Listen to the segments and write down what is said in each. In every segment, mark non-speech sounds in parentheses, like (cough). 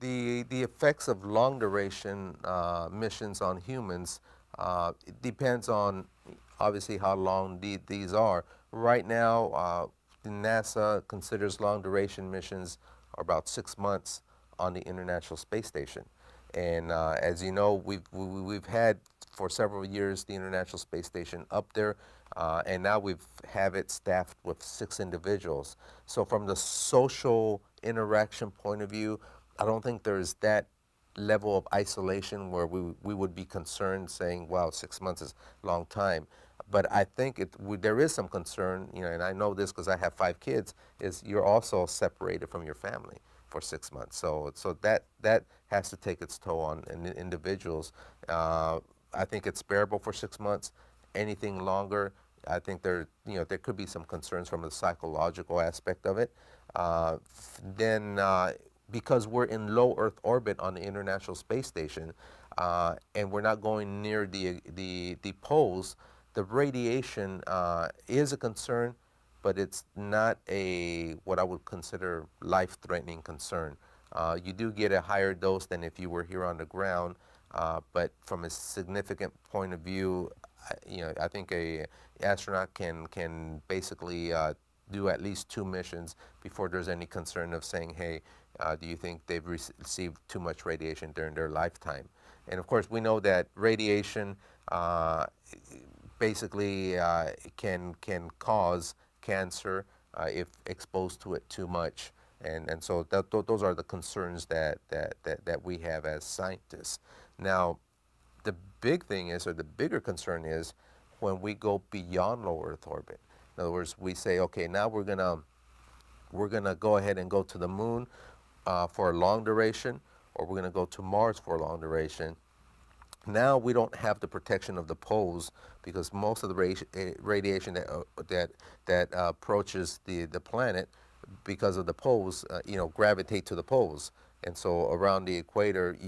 the, the effects of long duration uh, missions on humans uh, depends on obviously how long the, these are. Right now, uh, NASA considers long duration missions about six months on the International Space Station. And uh, as you know, we've, we, have we have had for several years the International Space Station up there, uh, and now we've have it staffed with six individuals. So from the social interaction point of view, I don't think there's that level of isolation where we, we would be concerned saying, wow, six months is a long time. But I think it, we, there is some concern, you know, and I know this because I have five kids, is you're also separated from your family for six months. So, so that, that has to take its toll on in, individuals. Uh, I think it's bearable for six months. Anything longer, I think there, you know, there could be some concerns from the psychological aspect of it. Uh, then uh, because we're in low Earth orbit on the International Space Station, uh, and we're not going near the, the, the poles, the radiation uh, is a concern, but it's not a what I would consider life-threatening concern. Uh, you do get a higher dose than if you were here on the ground, uh, but from a significant point of view, you know, I think a astronaut can can basically uh, do at least two missions before there's any concern of saying, hey, uh, do you think they've re received too much radiation during their lifetime? And of course, we know that radiation uh, basically uh, can, can cause cancer uh, if exposed to it too much. And, and so that, those are the concerns that, that, that, that we have as scientists. Now, the big thing is, or the bigger concern is, when we go beyond low Earth orbit. In other words, we say, okay, now we're gonna we're gonna go ahead and go to the moon uh, for a long duration or we're going to go to Mars for a long duration. Now we don't have the protection of the poles because most of the eh, radiation that, uh, that, that uh, approaches the, the planet because of the poles, uh, you know, gravitate to the poles. And so around the equator,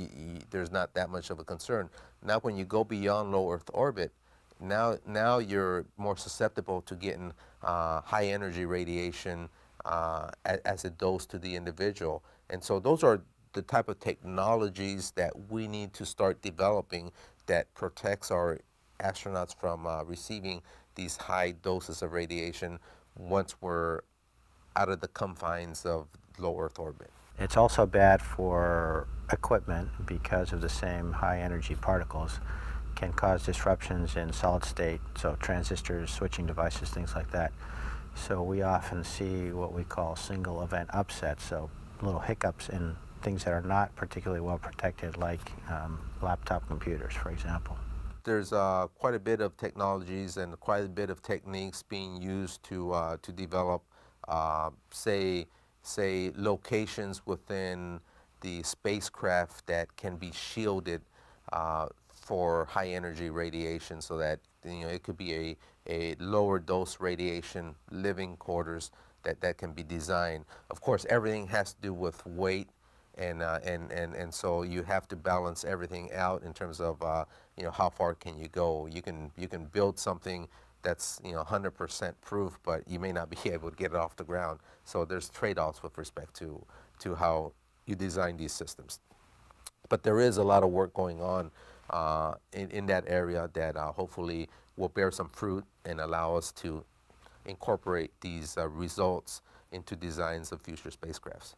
there's not that much of a concern. Now when you go beyond low Earth orbit, now, now you're more susceptible to getting uh, high energy radiation uh, as, as a dose to the individual. And so those are the type of technologies that we need to start developing that protects our astronauts from uh, receiving these high doses of radiation once we're out of the confines of low Earth orbit. It's also bad for equipment because of the same high energy particles can cause disruptions in solid state, so transistors, switching devices, things like that. So we often see what we call single event upsets, so little hiccups in things that are not particularly well protected, like um, laptop computers, for example. There's uh, quite a bit of technologies and quite a bit of techniques being used to, uh, to develop, uh, say, say, locations within the spacecraft that can be shielded uh, for high energy radiation so that you know, it could be a, a lower dose radiation living quarters that, that can be designed. Of course, everything has to do with weight, and, uh, and, and, and so you have to balance everything out in terms of uh, you know, how far can you go. You can, you can build something that's you know 100% proof, but you may not be (laughs) able to get it off the ground. So there's trade-offs with respect to, to how you design these systems. But there is a lot of work going on uh, in, in that area that uh, hopefully will bear some fruit and allow us to incorporate these uh, results into designs of future spacecrafts.